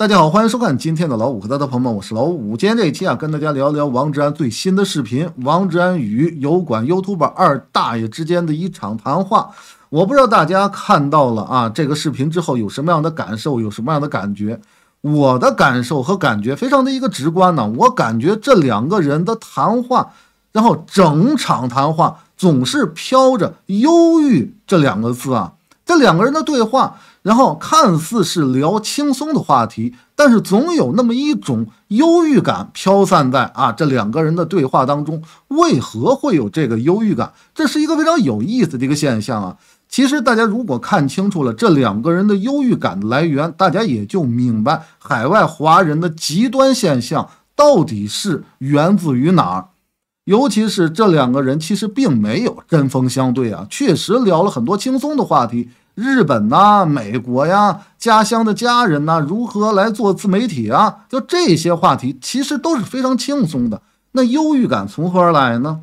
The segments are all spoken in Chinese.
大家好，欢迎收看今天的老五和他的朋友们，我是老五。今天这一期啊，跟大家聊聊王志安最新的视频，王志安与油管 YouTube 二大爷之间的一场谈话。我不知道大家看到了啊这个视频之后有什么样的感受，有什么样的感觉。我的感受和感觉非常的一个直观呢，我感觉这两个人的谈话，然后整场谈话总是飘着忧郁这两个字啊，这两个人的对话。然后看似是聊轻松的话题，但是总有那么一种忧郁感飘散在啊这两个人的对话当中。为何会有这个忧郁感？这是一个非常有意思的一个现象啊！其实大家如果看清楚了这两个人的忧郁感的来源，大家也就明白海外华人的极端现象到底是源自于哪儿。尤其是这两个人其实并没有针锋相对啊，确实聊了很多轻松的话题。日本呐，美国呀，家乡的家人呐，如何来做自媒体啊？就这些话题，其实都是非常轻松的。那忧郁感从何而来呢？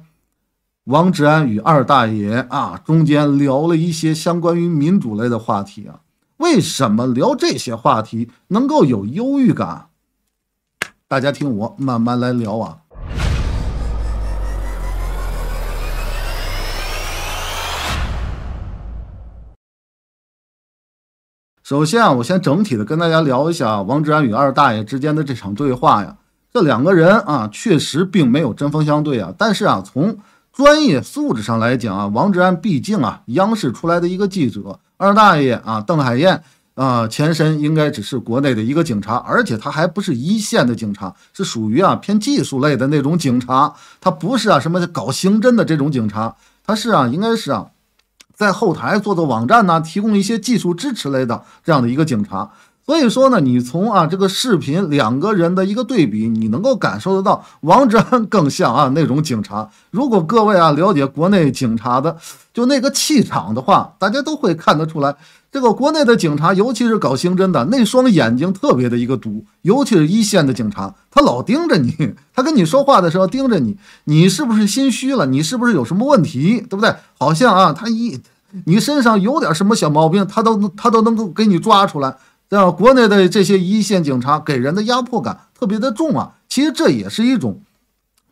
王志安与二大爷啊，中间聊了一些相关于民主类的话题啊。为什么聊这些话题能够有忧郁感？大家听我慢慢来聊啊。首先啊，我先整体的跟大家聊一下王志安与二大爷之间的这场对话呀。这两个人啊，确实并没有针锋相对啊。但是啊，从专业素质上来讲啊，王志安毕竟啊，央视出来的一个记者；二大爷啊，邓海燕啊，前身应该只是国内的一个警察，而且他还不是一线的警察，是属于啊偏技术类的那种警察。他不是啊什么搞刑侦的这种警察，他是啊应该是啊。在后台做做网站呢，提供一些技术支持类的这样的一个警察。所以说呢，你从啊这个视频两个人的一个对比，你能够感受得到，王志安更像啊那种警察。如果各位啊了解国内警察的就那个气场的话，大家都会看得出来，这个国内的警察，尤其是搞刑侦的，那双眼睛特别的一个毒。尤其是一线的警察，他老盯着你，他跟你说话的时候盯着你，你是不是心虚了？你是不是有什么问题？对不对？好像啊，他一你身上有点什么小毛病，他都他都能够给你抓出来。对国内的这些一线警察给人的压迫感特别的重啊。其实这也是一种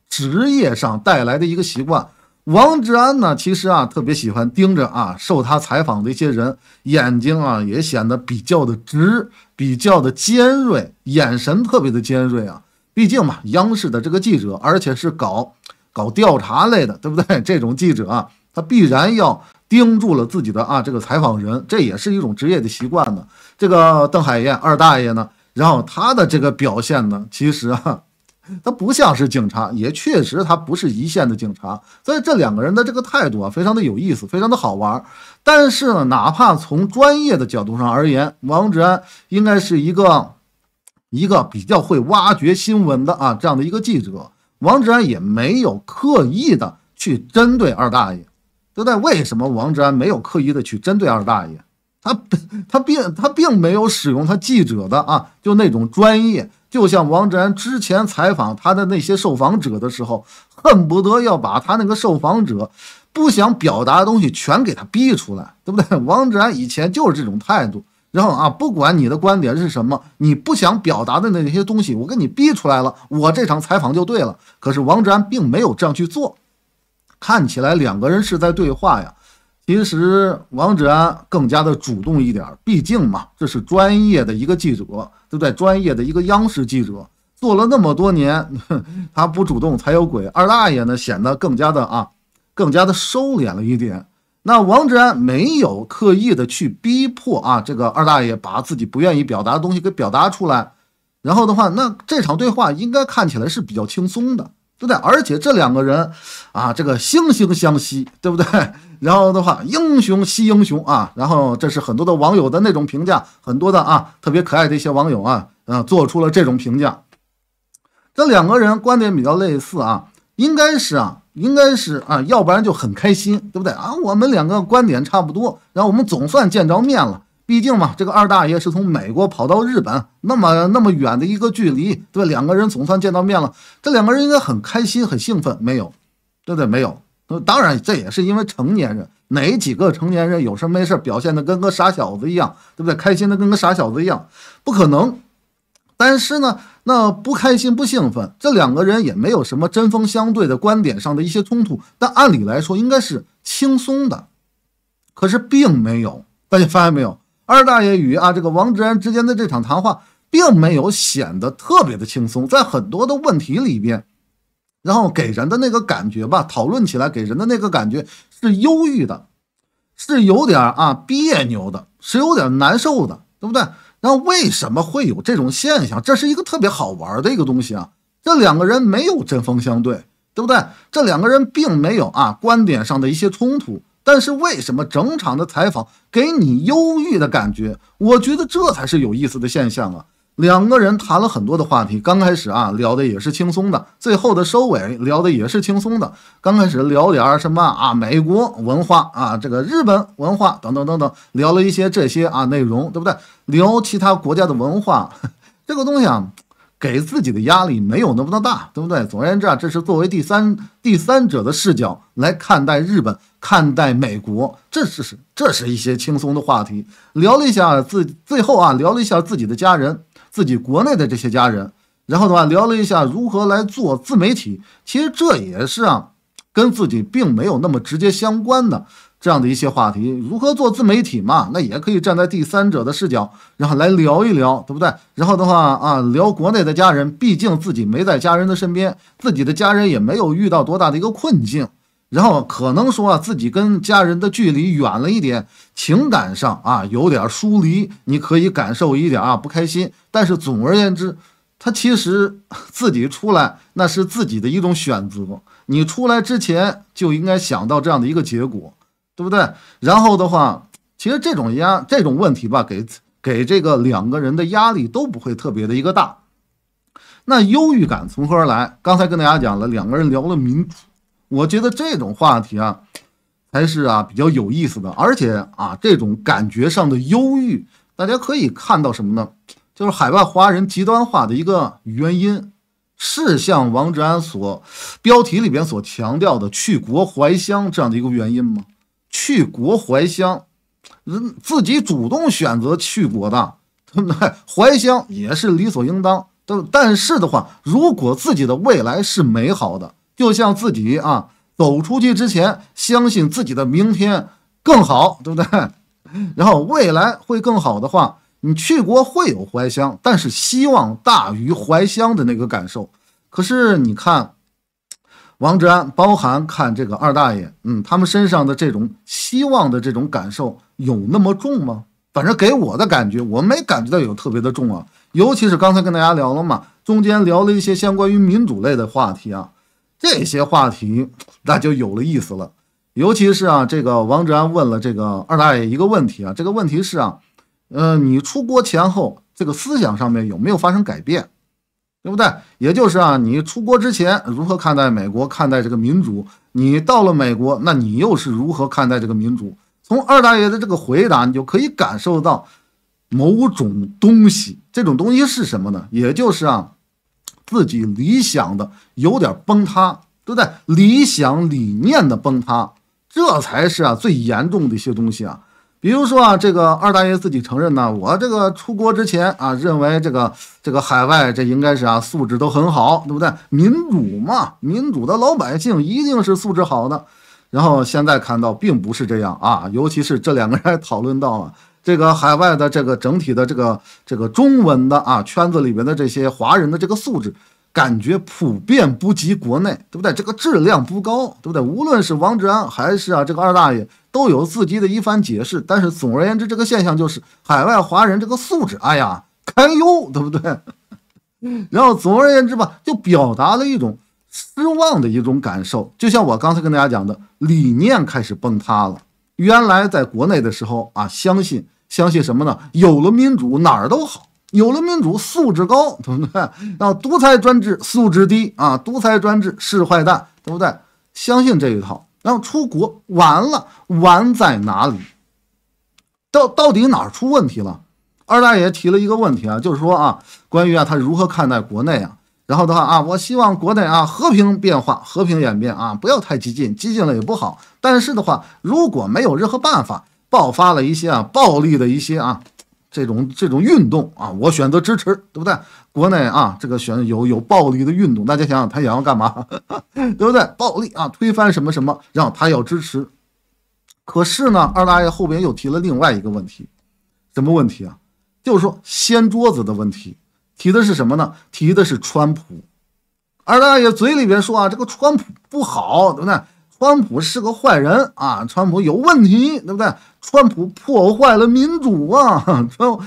职业上带来的一个习惯。王志安呢，其实啊特别喜欢盯着啊受他采访的一些人，眼睛啊也显得比较的直，比较的尖锐，眼神特别的尖锐啊。毕竟嘛，央视的这个记者，而且是搞搞调查类的，对不对？这种记者啊，他必然要。盯住了自己的啊，这个采访人，这也是一种职业的习惯呢。这个邓海燕二大爷呢，然后他的这个表现呢，其实啊，他不像是警察，也确实他不是一线的警察，所以这两个人的这个态度啊，非常的有意思，非常的好玩。但是呢，哪怕从专业的角度上而言，王志安应该是一个一个比较会挖掘新闻的啊，这样的一个记者，王志安也没有刻意的去针对二大爷。对不对？为什么王志安没有刻意的去针对二大爷？他他并他并没有使用他记者的啊，就那种专业。就像王志安之前采访他的那些受访者的时候，恨不得要把他那个受访者不想表达的东西全给他逼出来，对不对？王志安以前就是这种态度。然后啊，不管你的观点是什么，你不想表达的那些东西，我给你逼出来了，我这场采访就对了。可是王志安并没有这样去做。看起来两个人是在对话呀，其实王志安更加的主动一点，毕竟嘛，这是专业的一个记者，对不对？专业的一个央视记者，做了那么多年，他不主动才有鬼。二大爷呢，显得更加的啊，更加的收敛了一点。那王志安没有刻意的去逼迫啊，这个二大爷把自己不愿意表达的东西给表达出来，然后的话，那这场对话应该看起来是比较轻松的。对不对？而且这两个人啊，这个惺惺相惜，对不对？然后的话，英雄惜英雄啊。然后这是很多的网友的那种评价，很多的啊，特别可爱的一些网友啊，啊，做出了这种评价。这两个人观点比较类似啊，应该是啊，应该是啊，要不然就很开心，对不对啊？我们两个观点差不多，然后我们总算见着面了。毕竟嘛，这个二大爷是从美国跑到日本，那么那么远的一个距离，对两个人总算见到面了，这两个人应该很开心、很兴奋，没有？对不对？没有。当然，这也是因为成年人，哪几个成年人有事没事表现的跟个傻小子一样，对不对？开心的跟个傻小子一样，不可能。但是呢，那不开心、不兴奋，这两个人也没有什么针锋相对的观点上的一些冲突，但按理来说应该是轻松的，可是并没有。大家发现没有？二大爷与啊这个王志安之间的这场谈话，并没有显得特别的轻松，在很多的问题里边，然后给人的那个感觉吧，讨论起来给人的那个感觉是忧郁的，是有点啊别扭的，是有点难受的，对不对？那为什么会有这种现象？这是一个特别好玩的一个东西啊！这两个人没有针锋相对，对不对？这两个人并没有啊观点上的一些冲突。但是为什么整场的采访给你忧郁的感觉？我觉得这才是有意思的现象啊！两个人谈了很多的话题，刚开始啊聊的也是轻松的，最后的收尾聊的也是轻松的。刚开始聊点什么啊，美国文化啊，这个日本文化等等等等，聊了一些这些啊内容，对不对？聊其他国家的文化，这个东西啊。给自己的压力没有那么的大，对不对？总而言之啊，这是作为第三第三者的视角来看待日本、看待美国，这这是这是一些轻松的话题。聊了一下自，最后啊，聊了一下自己的家人，自己国内的这些家人，然后的话聊了一下如何来做自媒体。其实这也是啊，跟自己并没有那么直接相关的。这样的一些话题，如何做自媒体嘛？那也可以站在第三者的视角，然后来聊一聊，对不对？然后的话啊，聊国内的家人，毕竟自己没在家人的身边，自己的家人也没有遇到多大的一个困境，然后可能说啊，自己跟家人的距离远了一点，情感上啊有点疏离，你可以感受一点啊不开心。但是总而言之，他其实自己出来那是自己的一种选择，你出来之前就应该想到这样的一个结果。对不对？然后的话，其实这种压这种问题吧，给给这个两个人的压力都不会特别的一个大。那忧郁感从何而来？刚才跟大家讲了，两个人聊了民主，我觉得这种话题啊，还是啊比较有意思的。而且啊，这种感觉上的忧郁，大家可以看到什么呢？就是海外华人极端化的一个原因，是像王志安所标题里边所强调的“去国怀乡”这样的一个原因吗？去国怀乡，人自己主动选择去国的，对不对？怀乡也是理所应当，对但是的话，如果自己的未来是美好的，就像自己啊，走出去之前相信自己的明天更好，对不对？然后未来会更好的话，你去国会有怀乡，但是希望大于怀乡的那个感受。可是你看。王志安包含看这个二大爷，嗯，他们身上的这种希望的这种感受有那么重吗？反正给我的感觉，我没感觉到有特别的重啊。尤其是刚才跟大家聊了嘛，中间聊了一些相关于民主类的话题啊，这些话题那就有了意思了。尤其是啊，这个王志安问了这个二大爷一个问题啊，这个问题是啊，嗯，你出国前后这个思想上面有没有发生改变？对不对？也就是啊，你出国之前如何看待美国，看待这个民主？你到了美国，那你又是如何看待这个民主？从二大爷的这个回答，你就可以感受到某种东西。这种东西是什么呢？也就是啊，自己理想的有点崩塌，对不对？理想理念的崩塌，这才是啊最严重的一些东西啊。比如说啊，这个二大爷自己承认呢，我这个出国之前啊，认为这个这个海外这应该是啊素质都很好，对不对？民主嘛，民主的老百姓一定是素质好的。然后现在看到并不是这样啊，尤其是这两个人还讨论到这个海外的这个整体的这个这个中文的啊圈子里面的这些华人的这个素质，感觉普遍不及国内，对不对？这个质量不高，对不对？无论是王志安还是啊这个二大爷。都有自己的一番解释，但是总而言之，这个现象就是海外华人这个素质，哎呀堪忧，对不对？然后总而言之吧，就表达了一种失望的一种感受。就像我刚才跟大家讲的，理念开始崩塌了。原来在国内的时候啊，相信相信什么呢？有了民主哪儿都好，有了民主素质高，对不对？然后独裁专制素质低啊，独裁专制是坏蛋，对不对？相信这一套。然后出国完了，完在哪里？到到底哪儿出问题了？二大爷提了一个问题啊，就是说啊，关于啊他如何看待国内啊，然后的话啊，我希望国内啊和平变化、和平演变啊，不要太激进，激进了也不好。但是的话，如果没有任何办法，爆发了一些啊暴力的一些啊。这种这种运动啊，我选择支持，对不对？国内啊，这个选有有暴力的运动，大家想想，他想要干嘛，对不对？暴力啊，推翻什么什么，让他要支持。可是呢，二大爷后边又提了另外一个问题，什么问题啊？就是说掀桌子的问题，提的是什么呢？提的是川普。二大爷嘴里边说啊，这个川普不好，对不对？川普是个坏人啊，川普有问题，对不对？川普破坏了民主啊，川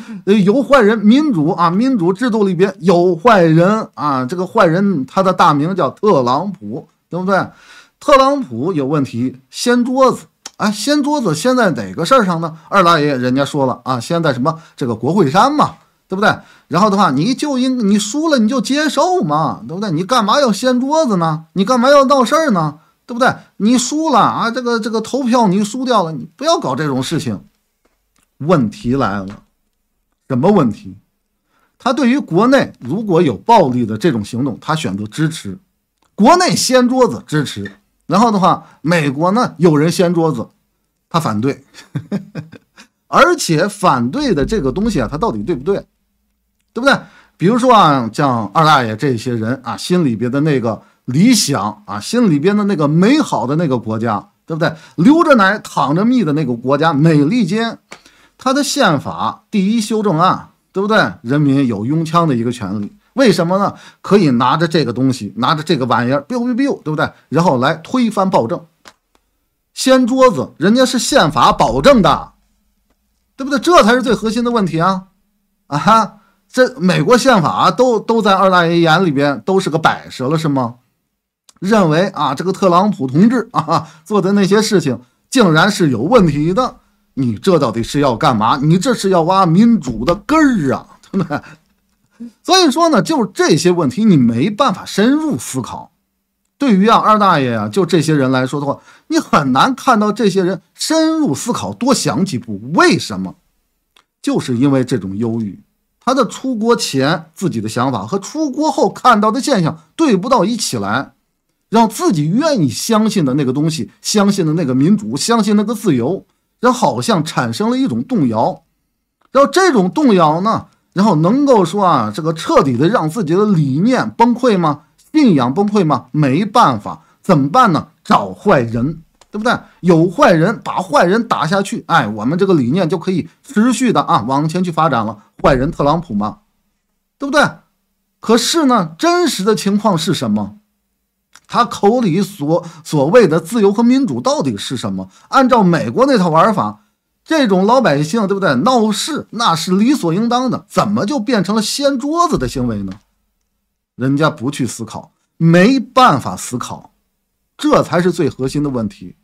有坏人民主啊，民主制度里边有坏人啊，这个坏人他的大名叫特朗普，对不对？特朗普有问题，掀桌子啊，掀桌子掀在哪个事儿上呢？二大爷人家说了啊，掀在什么这个国会山嘛，对不对？然后的话，你就应你输了你就接受嘛，对不对？你干嘛要掀桌子呢？你干嘛要闹事儿呢？对不对？你输了啊，这个这个投票你输掉了，你不要搞这种事情。问题来了，什么问题？他对于国内如果有暴力的这种行动，他选择支持，国内掀桌子支持。然后的话，美国呢有人掀桌子，他反对，而且反对的这个东西啊，他到底对不对？对不对？比如说啊，像二大爷这些人啊，心里边的那个。理想啊，心里边的那个美好的那个国家，对不对？流着奶、淌着蜜的那个国家——美利坚，它的宪法第一修正案，对不对？人民有拥枪的一个权利，为什么呢？可以拿着这个东西，拿着这个玩意儿，biu biu biu，对不对？然后来推翻暴政，掀桌子，人家是宪法保证的，对不对？这才是最核心的问题啊！啊，哈，这美国宪法都都在二大爷眼里边都是个摆设了，是吗？认为啊，这个特朗普同志 啊做的那些事情，竟然是有问题的。你这到底是要干嘛？你这是要挖民主的根儿啊，对不对？所以说呢，就这些问题你没办法深入思考。对于啊二大爷啊，就这些人来说的话，你很难看到这些人深入思考，多想几步。为什么？就是因为这种忧郁，他的出国前自己的想法和出国后看到的现象对不到一起来。让自己愿意相信的那个东西，相信的那个民主，相信那个自由，然后好像产生了一种动摇，然后这种动摇呢，然后能够说啊，这个彻底的让自己的理念崩溃吗？信仰崩溃吗？没办法，怎么办呢？找坏人，对不对？有坏人，把坏人打下去，哎，我们这个理念就可以持续的啊往前去发展了。坏人特朗普嘛，对不对？可是呢，真实的情况是什么？他口里所所谓的自由和民主到底是什么？按照美国那套玩法，这种老百姓对不对闹事那是理所应当的，怎么就变成了掀桌子的行为呢？人家不去思考，没办法思考，这才是最核心的问题。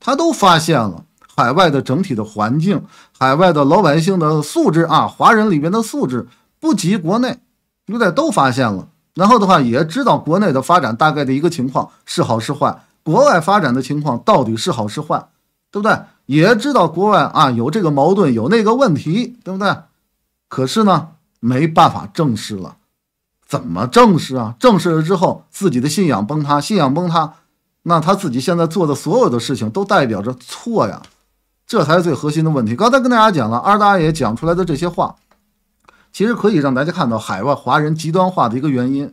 他都发现了海外的整体的环境，海外的老百姓的素质啊，华人里面的素质不及国内，对不对？都发现了。然后的话，也知道国内的发展大概的一个情况是好是坏，国外发展的情况到底是好是坏，对不对？也知道国外啊有这个矛盾，有那个问题，对不对？可是呢，没办法证实了，怎么证实啊？证实了之后，自己的信仰崩塌，信仰崩塌，那他自己现在做的所有的事情都代表着错呀，这才是最核心的问题。刚才跟大家讲了二大爷讲出来的这些话。其实可以让大家看到海外华人极端化的一个原因。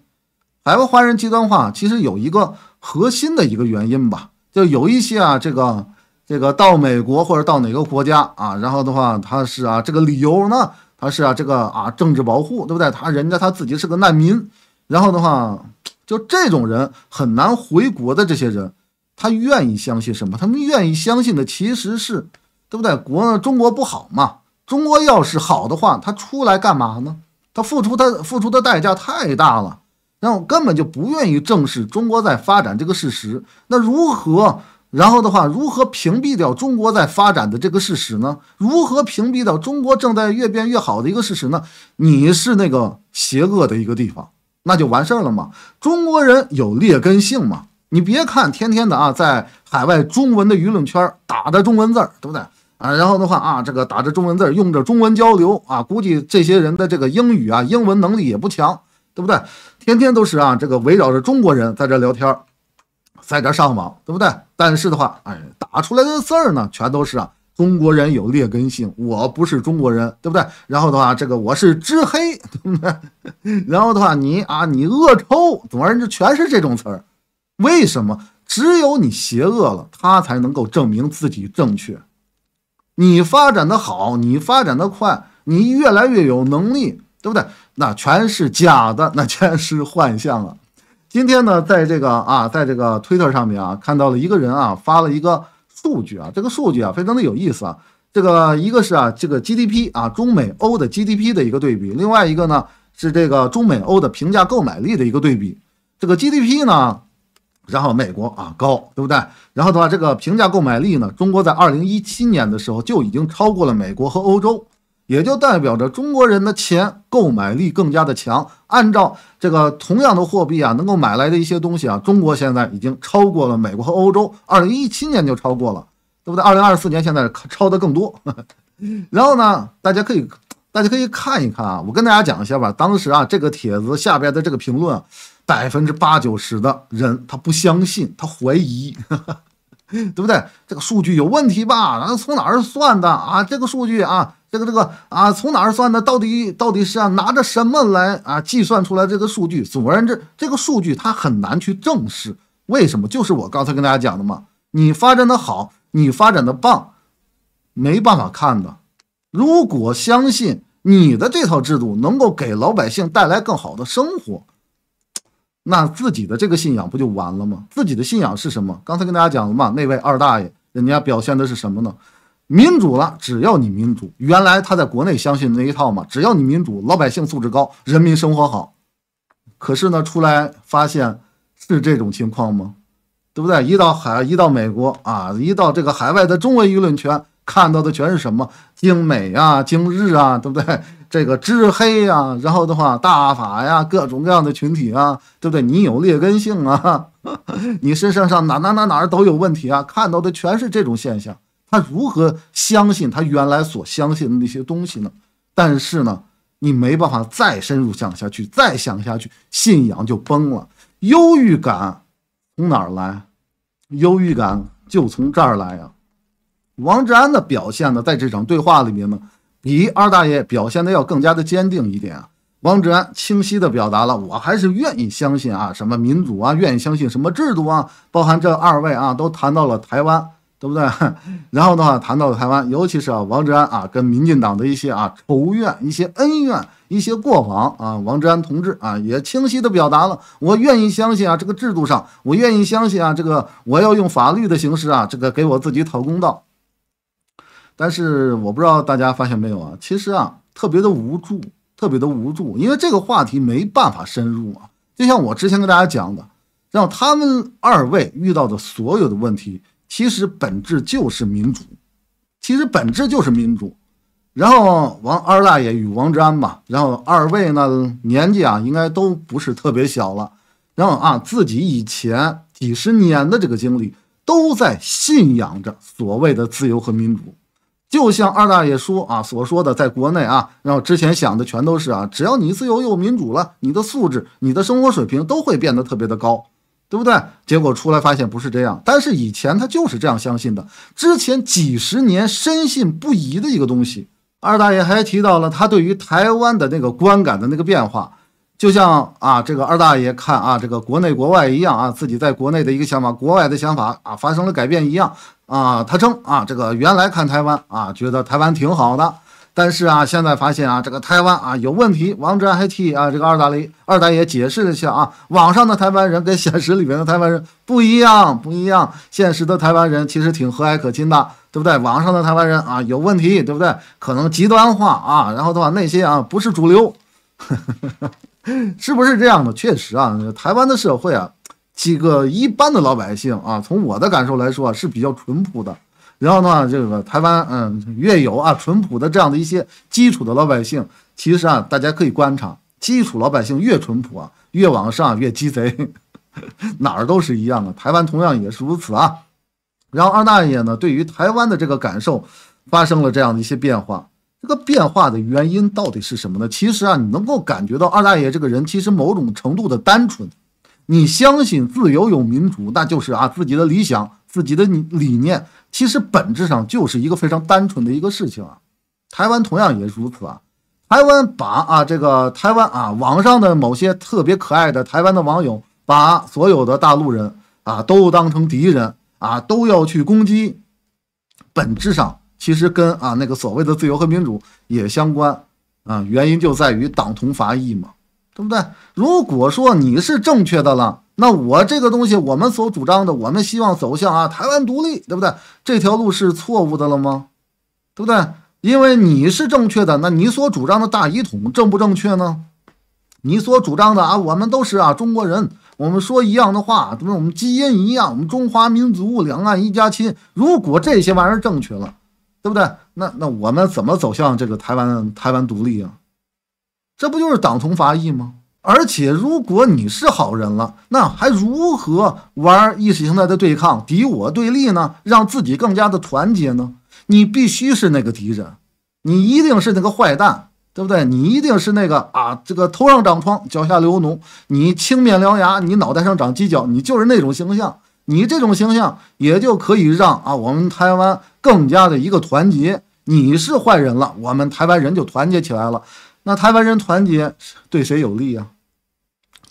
海外华人极端化其实有一个核心的一个原因吧，就有一些啊，这个这个到美国或者到哪个国家啊，然后的话他是啊这个理由呢，他是啊这个啊政治保护对不对？他人家他自己是个难民，然后的话就这种人很难回国的这些人，他愿意相信什么？他们愿意相信的其实是对不对？国中国不好嘛？中国要是好的话，他出来干嘛呢？他付出他付出的代价太大了，然后根本就不愿意正视中国在发展这个事实。那如何，然后的话，如何屏蔽掉中国在发展的这个事实呢？如何屏蔽掉中国正在越变越好的一个事实呢？你是那个邪恶的一个地方，那就完事儿了吗？中国人有劣根性吗？你别看天天的啊，在海外中文的舆论圈打的中文字儿，对不对？啊，然后的话啊，这个打着中文字用着中文交流啊，估计这些人的这个英语啊，英文能力也不强，对不对？天天都是啊，这个围绕着中国人在这聊天，在这上网，对不对？但是的话，哎，打出来的字儿呢，全都是啊，中国人有劣根性，我不是中国人，对不对？然后的话，这个我是知黑，对不对？然后的话，你啊，你恶臭，总而言之，全是这种词儿。为什么只有你邪恶了，他才能够证明自己正确？你发展的好，你发展的快，你越来越有能力，对不对？那全是假的，那全是幻象啊！今天呢，在这个啊，在这个推特上面啊，看到了一个人啊，发了一个数据啊，这个数据啊，非常的有意思啊。这个一个是啊，这个 GDP 啊，中美欧的 GDP 的一个对比；另外一个呢，是这个中美欧的平价购买力的一个对比。这个 GDP 呢？然后美国啊高，对不对？然后的话，这个平价购买力呢，中国在二零一七年的时候就已经超过了美国和欧洲，也就代表着中国人的钱购买力更加的强。按照这个同样的货币啊，能够买来的一些东西啊，中国现在已经超过了美国和欧洲，二零一七年就超过了，对不对？二零二四年现在超的更多。然后呢，大家可以大家可以看一看啊，我跟大家讲一下吧。当时啊，这个帖子下边的这个评论。百分之八九十的人，他不相信，他怀疑，对不对？这个数据有问题吧？然后从哪儿算的啊？这个数据啊，这个这个啊，从哪儿算的？到底到底是拿着什么来啊计算出来这个数据？总而言之，这个数据它很难去证实。为什么？就是我刚才跟大家讲的嘛。你发展的好，你发展的棒，没办法看的。如果相信你的这套制度能够给老百姓带来更好的生活。那自己的这个信仰不就完了吗？自己的信仰是什么？刚才跟大家讲了嘛，那位二大爷，人家表现的是什么呢？民主了，只要你民主。原来他在国内相信那一套嘛，只要你民主，老百姓素质高，人民生活好。可是呢，出来发现是这种情况吗？对不对？一到海，一到美国啊，一到这个海外的中文舆论圈，看到的全是什么？英美啊，英日啊，对不对？这个知黑呀，然后的话大法呀，各种各样的群体啊，对不对？你有劣根性啊，你身上上哪哪哪哪都有问题啊，看到的全是这种现象，他如何相信他原来所相信的那些东西呢？但是呢，你没办法再深入想下去，再想下去，信仰就崩了。忧郁感从哪儿来？忧郁感就从这儿来呀。王志安的表现呢，在这场对话里面呢。比二大爷表现的要更加的坚定一点啊！王志安清晰地表达了，我还是愿意相信啊，什么民主啊，愿意相信什么制度啊，包含这二位啊，都谈到了台湾，对不对？然后的话，谈到了台湾，尤其是啊，王志安啊，跟民进党的一些啊仇怨、一些恩怨、一些过往啊，王志安同志啊，也清晰地表达了，我愿意相信啊，这个制度上，我愿意相信啊，这个我要用法律的形式啊，这个给我自己讨公道。但是我不知道大家发现没有啊？其实啊，特别的无助，特别的无助，因为这个话题没办法深入啊。就像我之前跟大家讲的，让他们二位遇到的所有的问题，其实本质就是民主，其实本质就是民主。然后王二大爷与王志安吧，然后二位呢年纪啊，应该都不是特别小了，然后啊，自己以前几十年的这个经历，都在信仰着所谓的自由和民主。就像二大爷说啊所说的，在国内啊，然后之前想的全都是啊，只要你自由又民主了，你的素质、你的生活水平都会变得特别的高，对不对？结果出来发现不是这样，但是以前他就是这样相信的，之前几十年深信不疑的一个东西。二大爷还提到了他对于台湾的那个观感的那个变化。就像啊，这个二大爷看啊，这个国内国外一样啊，自己在国内的一个想法，国外的想法啊发生了改变一样啊。他称啊，这个原来看台湾啊，觉得台湾挺好的，但是啊，现在发现啊，这个台湾啊有问题。王志安还替啊这个二大爷二大爷解释了一下啊，网上的台湾人跟现实里面的台湾人不一样，不一样。现实的台湾人其实挺和蔼可亲的，对不对？网上的台湾人啊有问题，对不对？可能极端化啊，然后的话那些啊不是主流。是不是这样的？确实啊，台湾的社会啊，几个一般的老百姓啊，从我的感受来说是比较淳朴的。然后呢，这个台湾嗯，越有啊淳朴的这样的一些基础的老百姓，其实啊，大家可以观察，基础老百姓越淳朴啊，越往上越鸡贼，哪儿都是一样的。台湾同样也是如此啊。然后二大爷呢，对于台湾的这个感受发生了这样的一些变化。这个变化的原因到底是什么呢？其实啊，你能够感觉到二大爷这个人其实某种程度的单纯。你相信自由、有民主，那就是啊自己的理想、自己的理念，其实本质上就是一个非常单纯的一个事情啊。台湾同样也是如此啊。台湾把啊这个台湾啊网上的某些特别可爱的台湾的网友，把所有的大陆人啊都当成敌人啊，都要去攻击，本质上。其实跟啊那个所谓的自由和民主也相关啊，原因就在于党同伐异嘛，对不对？如果说你是正确的了，那我这个东西，我们所主张的，我们希望走向啊台湾独立，对不对？这条路是错误的了吗？对不对？因为你是正确的，那你所主张的大一统正不正确呢？你所主张的啊，我们都是啊中国人，我们说一样的话，对不对？我们基因一样，我们中华民族两岸一家亲。如果这些玩意儿正确了。对不对？那那我们怎么走向这个台湾台湾独立啊？这不就是党同伐异吗？而且如果你是好人了，那还如何玩意识形态的对抗、敌我对立呢？让自己更加的团结呢？你必须是那个敌人，你一定是那个坏蛋，对不对？你一定是那个啊，这个头上长疮，脚下流脓，你青面獠牙，你脑袋上长犄角，你就是那种形象。你这种形象也就可以让啊，我们台湾。更加的一个团结，你是坏人了，我们台湾人就团结起来了。那台湾人团结对谁有利呀？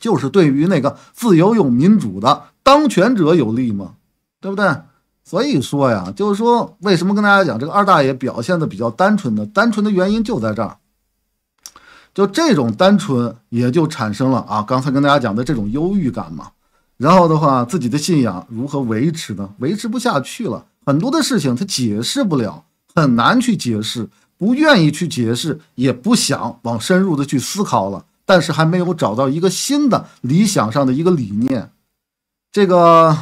就是对于那个自由、有民主的当权者有利嘛，对不对？所以说呀，就是说为什么跟大家讲这个二大爷表现的比较单纯呢？单纯的原因就在这儿，就这种单纯也就产生了啊。刚才跟大家讲的这种忧郁感嘛，然后的话，自己的信仰如何维持呢？维持不下去了。很多的事情他解释不了，很难去解释，不愿意去解释，也不想往深入的去思考了。但是还没有找到一个新的理想上的一个理念，这个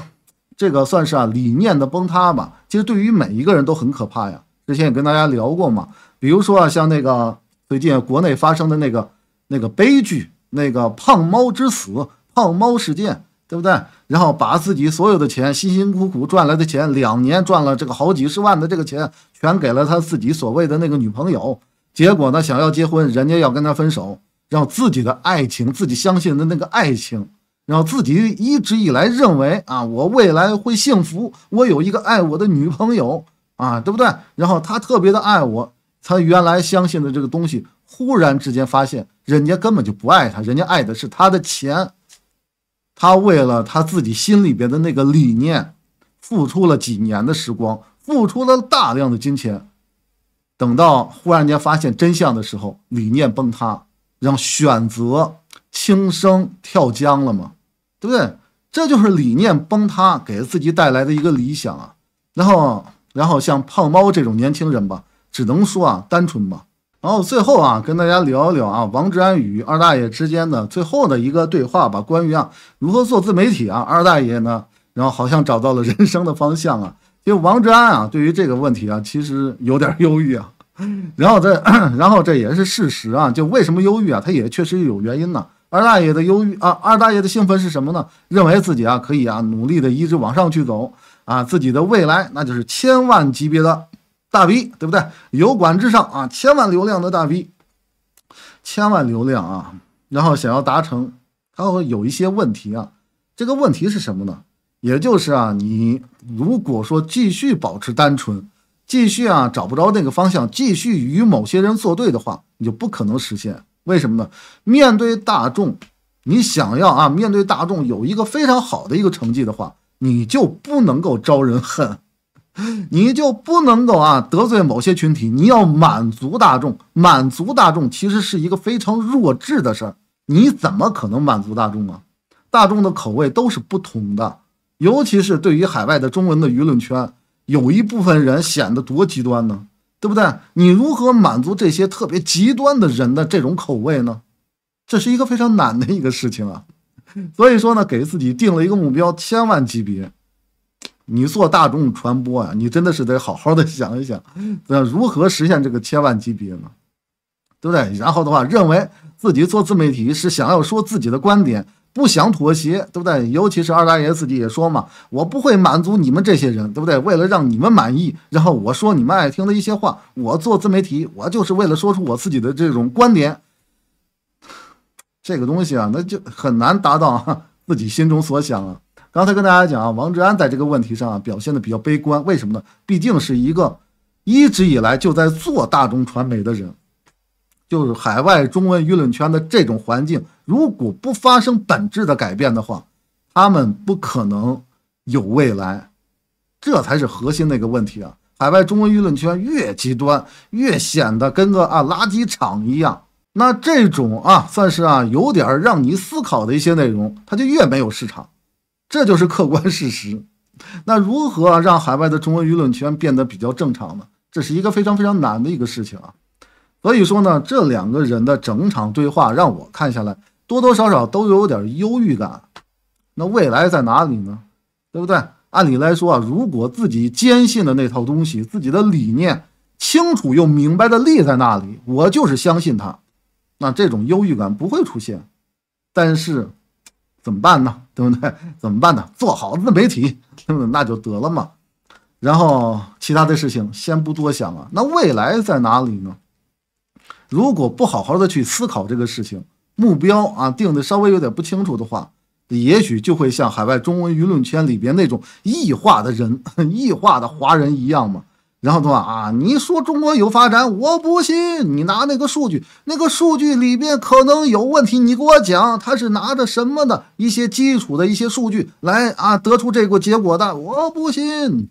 这个算是啊理念的崩塌吧。其实对于每一个人都很可怕呀。之前也跟大家聊过嘛，比如说啊，像那个最近国内发生的那个那个悲剧，那个胖猫之死，胖猫事件。对不对？然后把自己所有的钱，辛辛苦苦赚来的钱，两年赚了这个好几十万的这个钱，全给了他自己所谓的那个女朋友。结果呢，想要结婚，人家要跟他分手，让自己的爱情，自己相信的那个爱情，然后自己一直以来认为啊，我未来会幸福，我有一个爱我的女朋友啊，对不对？然后他特别的爱我，他原来相信的这个东西，忽然之间发现，人家根本就不爱他，人家爱的是他的钱。他为了他自己心里边的那个理念，付出了几年的时光，付出了大量的金钱，等到忽然间发现真相的时候，理念崩塌，然后选择轻生跳江了嘛，对不对？这就是理念崩塌给自己带来的一个理想啊。然后，然后像胖猫这种年轻人吧，只能说啊，单纯吧。然后最后啊，跟大家聊一聊啊，王志安与二大爷之间的最后的一个对话吧。关于啊，如何做自媒体啊，二大爷呢，然后好像找到了人生的方向啊。因为王志安啊，对于这个问题啊，其实有点忧郁啊。然后这，然后这也是事实啊。就为什么忧郁啊？他也确实有原因呢。二大爷的忧郁啊，二大爷的兴奋是什么呢？认为自己啊，可以啊，努力的一直往上去走啊，自己的未来那就是千万级别的。大 V 对不对？油管之上啊，千万流量的大 V，千万流量啊，然后想要达成，他会有一些问题啊。这个问题是什么呢？也就是啊，你如果说继续保持单纯，继续啊找不着那个方向，继续与某些人作对的话，你就不可能实现。为什么呢？面对大众，你想要啊面对大众有一个非常好的一个成绩的话，你就不能够招人恨。你就不能够啊得罪某些群体？你要满足大众，满足大众其实是一个非常弱智的事儿。你怎么可能满足大众啊？大众的口味都是不同的，尤其是对于海外的中文的舆论圈，有一部分人显得多极端呢，对不对？你如何满足这些特别极端的人的这种口味呢？这是一个非常难的一个事情啊。所以说呢，给自己定了一个目标，千万级别。你做大众传播啊，你真的是得好好的想一想，那如何实现这个千万级别呢？对不对？然后的话，认为自己做自媒体是想要说自己的观点，不想妥协，对不对？尤其是二大爷自己也说嘛，我不会满足你们这些人，对不对？为了让你们满意，然后我说你们爱听的一些话。我做自媒体，我就是为了说出我自己的这种观点。这个东西啊，那就很难达到自己心中所想啊。刚才跟大家讲啊，王志安在这个问题上啊表现的比较悲观，为什么呢？毕竟是一个一直以来就在做大众传媒的人，就是海外中文舆论圈的这种环境，如果不发生本质的改变的话，他们不可能有未来，这才是核心的一个问题啊！海外中文舆论圈越极端，越显得跟个啊垃圾场一样，那这种啊算是啊有点让你思考的一些内容，它就越没有市场。这就是客观事实。那如何让海外的中文舆论圈变得比较正常呢？这是一个非常非常难的一个事情啊。所以说呢，这两个人的整场对话让我看下来，多多少少都有点忧郁感。那未来在哪里呢？对不对？按理来说啊，如果自己坚信的那套东西，自己的理念清楚又明白的立在那里，我就是相信他，那这种忧郁感不会出现。但是。怎么办呢？对不对？怎么办呢？做好自媒体，那就得了嘛。然后其他的事情先不多想啊。那未来在哪里呢？如果不好好的去思考这个事情，目标啊定的稍微有点不清楚的话，也许就会像海外中文舆论圈里边那种异化的人、异化的华人一样嘛。然后的话啊，你说中国有发展，我不信。你拿那个数据，那个数据里边可能有问题。你给我讲，他是拿着什么的一些基础的一些数据来啊得出这个结果的，我不信。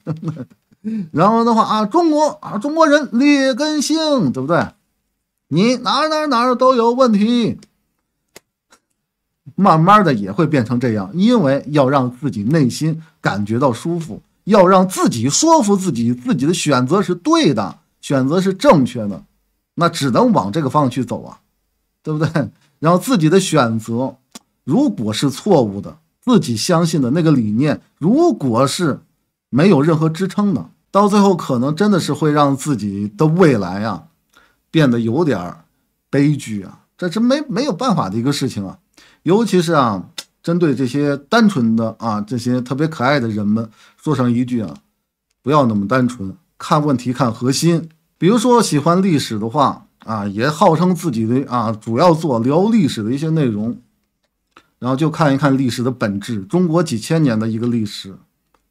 然后的话啊，中国啊，中国人劣根性，对不对？你哪哪哪儿都有问题，慢慢的也会变成这样，因为要让自己内心感觉到舒服。要让自己说服自己，自己的选择是对的，选择是正确的，那只能往这个方向去走啊，对不对？然后自己的选择如果是错误的，自己相信的那个理念如果是没有任何支撑的，到最后可能真的是会让自己的未来啊变得有点儿悲剧啊，这是没没有办法的一个事情啊，尤其是啊。针对这些单纯的啊，这些特别可爱的人们，说上一句啊，不要那么单纯，看问题看核心。比如说喜欢历史的话啊，也号称自己的啊，主要做聊历史的一些内容，然后就看一看历史的本质。中国几千年的一个历史，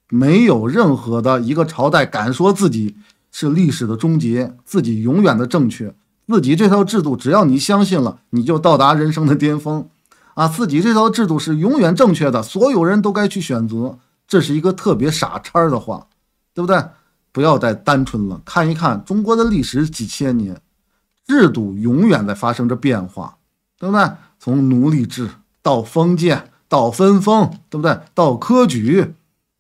没有任何的一个朝代敢说自己是历史的终结，自己永远的正确，自己这套制度，只要你相信了，你就到达人生的巅峰。啊，自己这套制度是永远正确的，所有人都该去选择，这是一个特别傻叉的话，对不对？不要再单纯了，看一看中国的历史几千年，制度永远在发生着变化，对不对？从奴隶制到封建，到分封，对不对？到科举，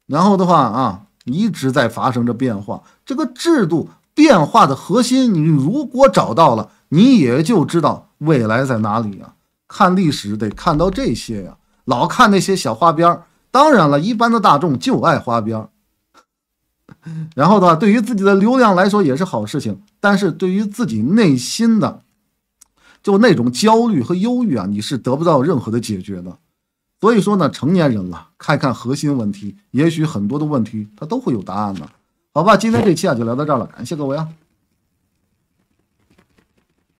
然后的话啊，一直在发生着变化。这个制度变化的核心，你如果找到了，你也就知道未来在哪里啊。看历史得看到这些呀，老看那些小花边儿。当然了，一般的大众就爱花边儿，然后的话，对于自己的流量来说也是好事情。但是对于自己内心的，就那种焦虑和忧郁啊，你是得不到任何的解决的。所以说呢，成年人了，看看核心问题，也许很多的问题他都会有答案的。好吧，今天这期啊就聊到这儿了，感谢各位啊。